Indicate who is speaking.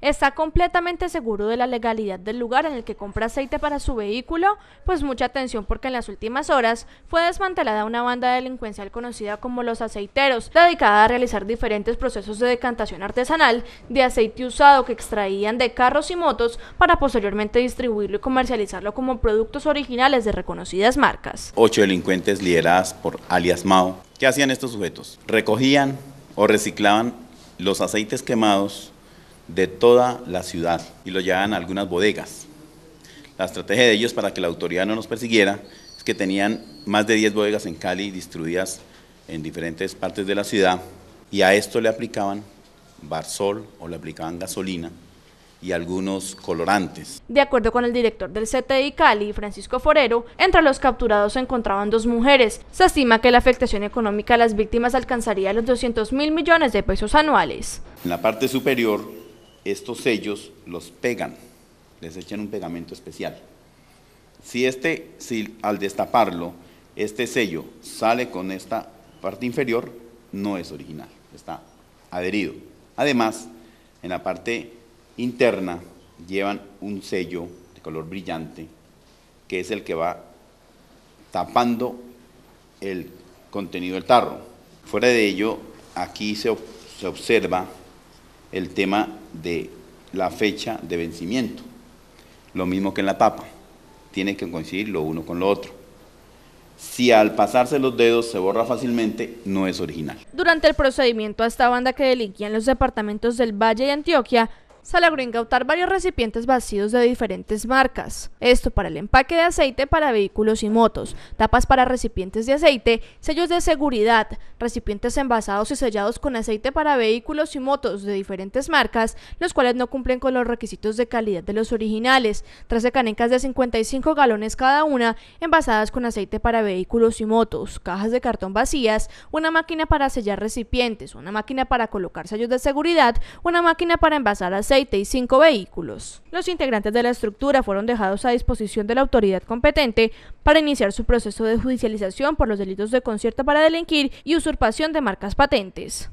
Speaker 1: está completamente seguro de la legalidad del lugar en el que compra aceite para su vehículo, pues mucha atención porque en las últimas horas fue desmantelada una banda delincuencial conocida como los aceiteros, dedicada a realizar diferentes procesos de decantación artesanal de aceite usado que extraían de carros y motos para posteriormente distribuirlo y comercializarlo como productos originales de reconocidas marcas.
Speaker 2: Ocho delincuentes lideradas por alias Mao. ¿Qué hacían estos sujetos? Recogían o reciclaban los aceites quemados de toda la ciudad y lo llevaban a algunas bodegas. La estrategia de ellos para que la autoridad no nos persiguiera es que tenían más de 10 bodegas en Cali distribuidas en diferentes partes de la ciudad y a esto le aplicaban barsol o le aplicaban gasolina y algunos colorantes.
Speaker 1: De acuerdo con el director del CTI Cali, Francisco Forero, entre los capturados se encontraban dos mujeres. Se estima que la afectación económica a las víctimas alcanzaría los 200 mil millones de pesos anuales.
Speaker 2: En la parte superior estos sellos los pegan, les echan un pegamento especial. Si este, al destaparlo, este sello sale con esta parte inferior, no es original, está adherido. Además, en la parte interna llevan un sello de color brillante, que es el que va tapando el contenido del tarro. Fuera de ello, aquí se observa el tema de la fecha de vencimiento. Lo mismo que en la Papa, tiene que coincidir lo uno con lo otro. Si al pasarse los dedos se borra fácilmente, no es original.
Speaker 1: Durante el procedimiento a esta banda que delinquía en los departamentos del Valle y Antioquia, se logró incautar varios recipientes vacíos de diferentes marcas. Esto para el empaque de aceite para vehículos y motos, tapas para recipientes de aceite, sellos de seguridad, recipientes envasados y sellados con aceite para vehículos y motos de diferentes marcas, los cuales no cumplen con los requisitos de calidad de los originales, 13 canecas de 55 galones cada una, envasadas con aceite para vehículos y motos, cajas de cartón vacías, una máquina para sellar recipientes, una máquina para colocar sellos de seguridad, una máquina para envasar aceite, y cinco vehículos. Los integrantes de la estructura fueron dejados a disposición de la autoridad competente para iniciar su proceso de judicialización por los delitos de concierto para delinquir y usurpación de marcas patentes.